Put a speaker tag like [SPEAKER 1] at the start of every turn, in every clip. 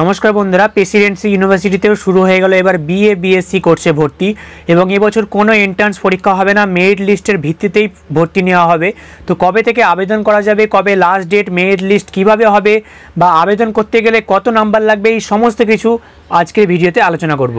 [SPEAKER 1] নমস্কার বন্ধুরা প্রেসিডেন্সি ইউনিভার্সিটিতেও শুরু হয়ে গেল এবার বিএ বিএসসি কোর্সে ভর্তি এবং এবছর কোনো এন্ট্রান্স পরীক্ষা হবে না মেরিট লিস্টের ভিত্তিতেই ভর্তি নেওয়া হবে তো কবে থেকে আবেদন করা যাবে কবে লাস্ট ডেট মেরিট লিস্ট কিভাবে হবে বা আবেদন করতে গেলে কত নাম্বার লাগবে এই সমস্ত কিছু আজকের ভিডিওতে আলোচনা করব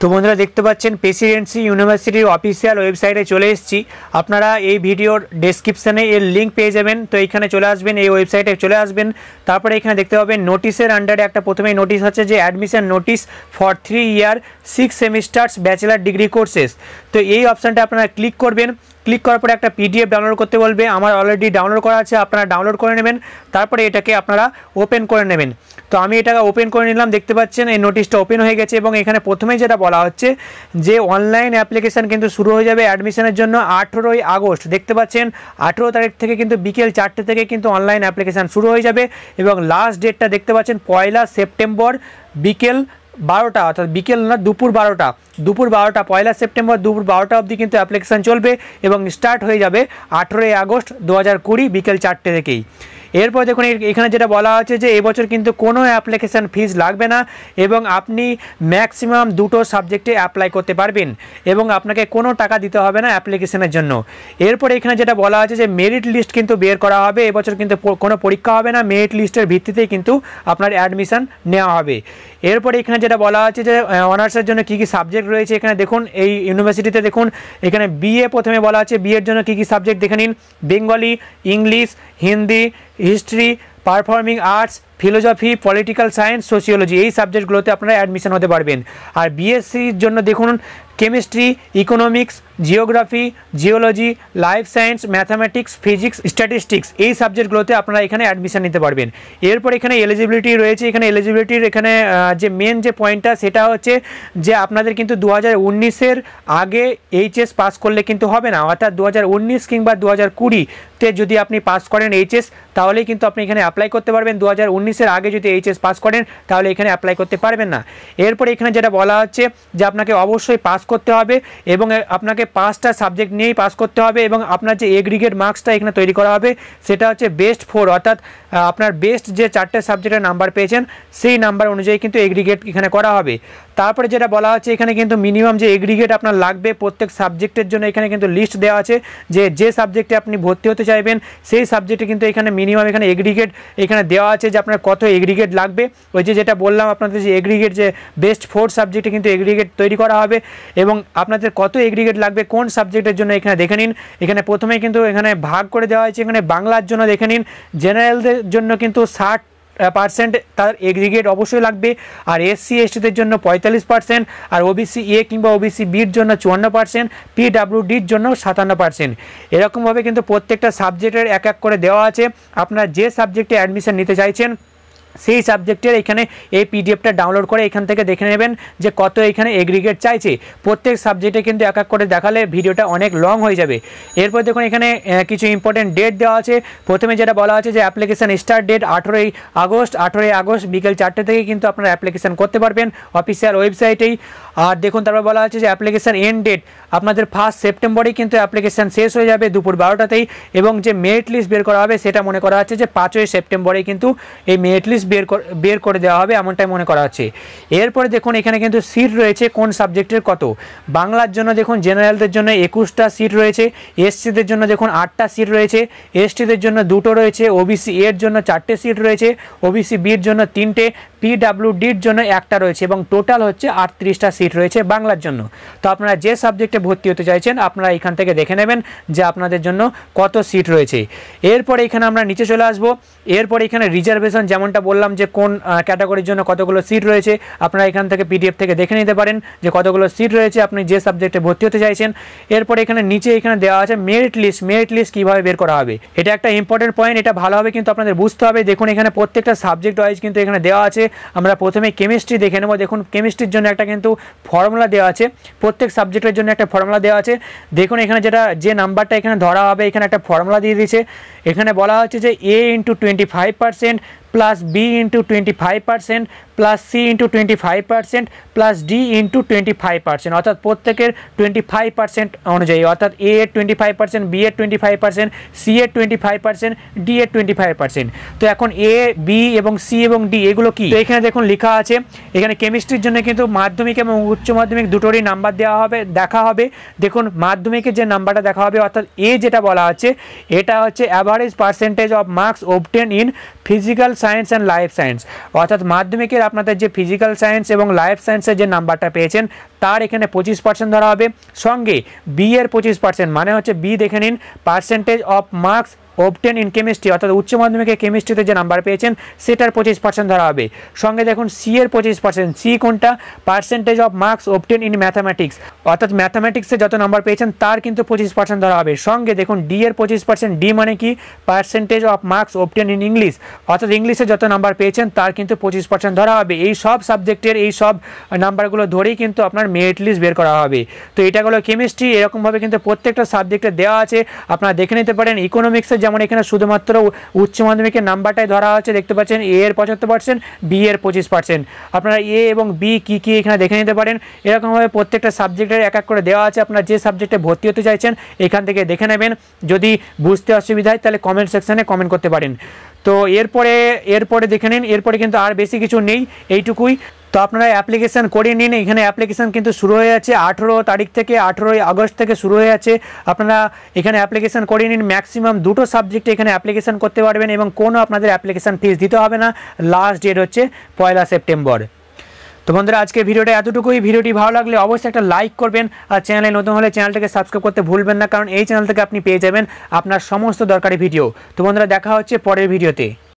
[SPEAKER 1] তো বন্ধুরা দেখতে পাচ্ছেন প্রেসিডেন্সি ইউনিভার্সিটির অফিসিয়াল ওয়েবসাইটে চলে এসেছি আপনারা এই ভিডিওর ডেসক্রিপশানে এর লিঙ্ক পেয়ে যাবেন তো এখানে চলে আসবেন এই ওয়েবসাইটে চলে আসবেন তারপরে এখানে দেখতে পাবেন নোটিশের আন্ডারে একটা প্রথমেই নোটিশ হচ্ছে যে admission notice for three year six semesters bachelor degree courses তো এই অপশানটা আপনারা ক্লিক করবেন ক্লিক করার পরে একটা পিডিএফ ডাউনলোড করতে বলবে আমার অলরেডি ডাউনলোড করা আছে আপনারা ডাউনলোড করে নেবেন তারপরে এটাকে আপনারা ওপেন করে নেবেন তো আমি এটাকে ওপেন করে নিলাম দেখতে পাচ্ছেন এই নোটিশটা ওপেন হয়ে গেছে এবং এখানে প্রথমেই যেটা বলা হচ্ছে যে অনলাইন অ্যাপ্লিকেশান কিন্তু শুরু হয়ে যাবে অ্যাডমিশনের জন্য আঠেরোই আগস্ট দেখতে পাচ্ছেন আঠেরো তারিখ থেকে কিন্তু বিকেল চারটে থেকে কিন্তু অনলাইন অ্যাপ্লিকেশান শুরু হয়ে যাবে এবং লাস্ট ডেটটা দেখতে পাচ্ছেন পয়লা সেপ্টেম্বর বিকেল বারোটা অর্থাৎ বিকেল না দুপুর বারোটা দুপুর বারোটা পয়লা সেপ্টেম্বর দুপুর বারোটা অবধি কিন্তু অ্যাপ্লিকেশান চলবে এবং স্টার্ট হয়ে যাবে আঠেরোই আগস্ট দু বিকেল চারটে থেকেই এরপর দেখুন এখানে যেটা বলা হচ্ছে যে এবছর কিন্তু কোনো অ্যাপ্লিকেশান ফিজ লাগবে না এবং আপনি ম্যাক্সিমাম দুটো সাবজেক্টে অ্যাপ্লাই করতে পারবেন এবং আপনাকে কোনো টাকা দিতে হবে না অ্যাপ্লিকেশনের জন্য এরপর এখানে যেটা বলা আছে যে মেরিট লিস্ট কিন্তু বের করা হবে এবছর কিন্তু কোনো পরীক্ষা হবে না মেরিট লিস্টের ভিত্তিতেই কিন্তু আপনার অ্যাডমিশান নেওয়া হবে এরপর এখানে যেটা বলা আছে যে অনার্সের জন্য কী কী সাবজেক্ট রয়েছে এখানে দেখুন এই ইউনিভার্সিটিতে দেখুন এখানে বিএ প্রথমে বলা আছে বিএর জন্য কী কী সাবজেক্ট দেখে নিন Bengali English Hindi history performing arts philosophy political science sociology এই সাবজেক্টগুলোতে আপনারা অ্যাডমিশন হতে পারবেন আর বিএসসির জন্য দেখুন chemistry economics geography geology life science mathematics physics statistics এই সাবজেক্টগুলোতে আপনারা এখানে অ্যাডমিশন নিতে পারবেন এরপর এখানে এলিজিবিলিটি রয়েছে এখানে এলিজিবিলিটির এখানে যে মেন যে পয়েন্টটা সেটা হচ্ছে যে আপনাদের কিন্তু দু হাজার উনিশের আগে এইচএস পাস করলে কিন্তু হবে না অর্থাৎ দু হাজার উনিশ কিংবা দু হাজার কুড়িতে যদি আপনি পাস করেন এইচএস তাহলেই কিন্তু আপনি এখানে অ্যাপ্লাই করতে পারবেন দু হাজার উনিশের আগে যদি এইচএস পাস করেন তাহলে এখানে অ্যাপ্লাই করতে পারবেন না এরপর এখানে যেটা বলা হচ্ছে যে আপনাকে অবশ্যই পাস করতে হবে এবং আপনাকে পাঁচটা সাবজেক্ট নিয়েই পাস করতে হবে এবং আপনার যে এগ্রিগেট মার্কসটা এখানে তৈরি করা হবে সেটা হচ্ছে বেস্ট ফোর অর্থাৎ আপনার বেস্ট যে চারটে সাবজেক্টের নাম্বার পেয়েছেন সেই নাম্বার অনুযায়ী কিন্তু এগ্রিগেট এখানে করা হবে তারপরে যেটা বলা হচ্ছে এখানে কিন্তু মিনিমাম যে এগ্রিগেট আপনার লাগবে প্রত্যেক সাবজেক্টের জন্য এখানে কিন্তু লিস্ট দেওয়া আছে যে যে সাবজেক্টে আপনি ভর্তি হতে চাইবেন সেই সাবজেক্টে কিন্তু এখানে মিনিমাম এখানে এগ্রিগেট এখানে দেওয়া আছে যে আপনার কত এগ্রিগেট লাগবে ওই যে যেটা বললাম আপনাদের যে এগ্রিগেট যে বেস্ট ফোর সাবজেক্টে কিন্তু এগ্রিগেট তৈরি করা হবে এবং আপনাদের কত এগ্রিগেট লাগবে কোন সাবজেক্টের জন্য এখানে দেখে নিন এখানে প্রথমে কিন্তু এখানে ভাগ করে দেওয়া হয়েছে এখানে বাংলার জন্য দেখে নিন জেনারেলদের জন্য কিন্তু ষাট পার্সেন্ট তার এগ্রিগেট অবশ্যই লাগবে আর এসসি এসটিদের জন্য পঁয়তাল্লিশ পার্সেন্ট আর ওবিসি এ কিংবা ওবিসি বির জন্য চুয়ান্ন পার্সেন্ট পিডাব্লিউডির জন্য সাতান্ন পার্সেন্ট এরকমভাবে কিন্তু প্রত্যেকটা সাবজেক্টের এক এক করে দেওয়া আছে আপনার যে সাবজেক্টে অ্যাডমিশন নিতে চাইছেন সেই সাবজেক্টের এখানে এই পিডিএফটা ডাউনলোড করে এখান থেকে দেখে নেবেন যে কত এখানে এগ্রিগেট চাইছে প্রত্যেক সাবজেক্টে কিন্তু এক এক করে দেখালে ভিডিওটা অনেক লং হয়ে যাবে এরপর দেখুন এখানে কিছু ইম্পর্টেন্ট ডেট দেওয়া আছে প্রথমে যেটা বলা আছে যে অ্যাপ্লিকেশান স্টার্ট ডেট আঠেরোই আগস্ট আঠেরোই আগস্ট বিকেল চারটে থেকে কিন্তু আপনারা অ্যাপ্লিকেশান করতে পারবেন অফিসিয়াল ওয়েবসাইটেই আর দেখুন তারপর বলা আছে যে অ্যাপ্লিকেশান এন্ড ডেট আপনাদের ফার্স্ট সেপ্টেম্বরেই কিন্তু অ্যাপ্লিকেশান শেষ হয়ে যাবে দুপুর বারোটাতেই এবং যে মেরিট লিস্ট বের করা হবে সেটা মনে করা হচ্ছে যে পাঁচই সেপ্টেম্বরেই কিন্তু এই মেরিট লিস্ট নোটিশ বের বের করে দেওয়া হবে এমনটাই মনে করা হচ্ছে এরপরে দেখুন এখানে কিন্তু সিট রয়েছে কোন সাবজেক্টের কত বাংলার জন্য দেখুন জেনারেলদের জন্য একুশটা সিট রয়েছে এসসিদের জন্য দেখুন আটটা সিট রয়েছে এসটিদের জন্য দুটো রয়েছে ওবিসি এর জন্য চারটে সিট রয়েছে ওবিসি বির জন্য তিনটে পিডাব্লিউডির জন্য একটা রয়েছে এবং টোটাল হচ্ছে আটত্রিশটা সিট রয়েছে বাংলার জন্য তো আপনারা যে সাবজেক্টে ভর্তি হতে চাইছেন আপনারা এখান থেকে দেখে নেবেন যে আপনাদের জন্য কত সিট রয়েছে এরপরে এখানে আমরা নিচে চলে আসবো এরপর এখানে রিজার্ভেশন যেমনটা বললাম যে কোন ক্যাটাগরির জন্য কতগুলো সিট রয়েছে আপনারা এখান থেকে পিডিএফ থেকে দেখে নিতে পারেন যে কতগুলো সিট রয়েছে আপনি যে সাবজেক্টে ভর্তি হতে চাইছেন এরপরে এখানে নিচে এখানে দেওয়া আছে মেরিট লিস্ট মেরিট লিস্ট কীভাবে বের করা হবে এটা একটা ইম্পর্টেন্ট পয়েন্ট এটা ভালো হবে কিন্তু আপনাদের বুঝতে হবে দেখুন এখানে প্রত্যেকটা সাবজেক্ট ওয়াইজ কিন্তু এখানে দেওয়া আছে আমরা প্রথমে কেমিস্ট্রি দেখে নেব দেখুন কেমিস্ট্রির জন্য একটা কিন্তু ফর্মুলা দেওয়া আছে প্রত্যেক সাবজেক্টের জন্য একটা ফর্মুলা দেওয়া আছে দেখুন এখানে যেটা যে নাম্বারটা এখানে ধরা হবে এখানে একটা ফর্মুলা দিয়ে দিয়েছে এখানে বলা হচ্ছে যে A into twenty five percent plus B into twenty five percent plus C into twenty five percent plus D into twenty five percent অর্থাৎ প্রত্যেকের টোয়েন্টি ফাইভ পার্সেন্ট অনুযায়ী অর্থাৎ এ এর টোয়েন্টি ফাইভ পার্সেন্ট বি এর twenty five percent C এর twenty five percent D এর twenty five percent তো এখন এ বি এবং সি এবং ডি এগুলো কি এখানে দেখুন লেখা আছে এখানে কেমিস্ট্রির জন্য কিন্তু মাধ্যমিক এবং উচ্চ মাধ্যমিক দুটোরই নাম্বার দেওয়া হবে দেখা হবে দেখুন মাধ্যমিকের যে নাম্বারটা দেখা হবে অর্থাৎ এ যেটা বলা আছে এটা হচ্ছে average percentage of marks obtained in physical science and life science অর্থাৎ মাধ্যমিকের আপনাদের যে ফিজিক্যাল সায়েন্স এবং লাইফ সায়েন্সের যে নাম্বারটা পেয়েছেন তার এখানে পঁচিশ পার্সেন্ট ধরা হবে সঙ্গে বি এর পঁচিশ পার্সেন্ট মানে হচ্ছে বি দেখে নিন percentage of marks obtained in chemistry অর্থাৎ উচ্চ মাধ্যমিকে কেমিস্ট্রিতে যে নাম্বার পেয়েছেন সেটার পঁচিশ পার্সেন্ট ধরা হবে সঙ্গে দেখুন সি এর পঁচিশ পার্সেন্ট সি কোনটা percentage of marks obtained in mathematics অর্থাৎ ম্যাথামেটিক্সে যত নাম্বার পেয়েছেন তার কিন্তু পঁচিশ পার্সেন্ট ধরা হবে সঙ্গে দেখুন ডি এর পঁচিশ পার্সেন্ট ডি মানে কি percentage of marks obtained in English অর্থাৎ ইংলিশে যত নাম্বার পেয়েছেন তার কিন্তু পঁচিশ পার্সেন্ট ধরা হবে এই সব সাবজেক্টের এই সব নাম্বারগুলো ধরেই কিন্তু আপনার মেরিট লিস্ট বের করা হবে তো এটা হলো কেমিস্ট্রি এরকমভাবে কিন্তু প্রত্যেকটা সাবজেক্টে দেওয়া আছে আপনারা দেখে নিতে পারেন ইকোনমিক্সের যেমন এখানে শুধুমাত্র উচ্চ মাধ্যমিকের নাম্বারটাই ধরা হচ্ছে দেখতে পাচ্ছেন এ এর পঁচাত্তর পার্সেন্ট বি এর পঁচিশ পার্সেন্ট আপনারা এ এবং বি কী কী এখানে দেখে নিতে পারেন এরকমভাবে প্রত্যেকটা সাবজেক্টের এক এক করে দেওয়া আছে আপনারা যে সাবজেক্টে ভর্তি হতে চাইছেন এখান থেকে দেখে নেবেন যদি বুঝতে অসুবিধা হয় তাহলে কমেন্ট সেকশানে কমেন্ট করতে পারেন তো এরপরে এরপরে দেখে নিন এরপরে কিন্তু আর বেশি কিছু নেই এইটুকুই তো আপনারা অ্যাপ্লিকেশান করে নিন এখানে অ্যাপ্লিকেশান কিন্তু শুরু হয়ে যাচ্ছে আঠেরো তারিখ থেকে আঠেরোই আগস্ট থেকে শুরু হয়ে যাচ্ছে আপনারা এখানে অ্যাপ্লিকেশান করে নিন ম্যাক্সিমাম দুটো সাবজেক্টে এখানে অ্যাপ্লিকেশান করতে পারবেন এবং কোনো আপনাদের অ্যাপ্লিকেশান ফিস দিতে হবে না লাস্ট ডেট হচ্ছে পয়লা সেপ্টেম্বর তো বন্ধুরা আজকে ভিডিওটা এতটুকুই ভিডিওটি ভালো লাগলে অবশ্যই একটা লাইক করবেন আর চ্যানেলে নতুন হলে চ্যানেলটাকে সাবস্ক্রাইব করতে ভুলবেন না কারণ এই চ্যানেল থেকে আপনি পেয়ে যাবেন আপনার সমস্ত দরকারি ভিডিও তো বন্ধুরা দেখা হচ্ছে পরের ভিডিওতে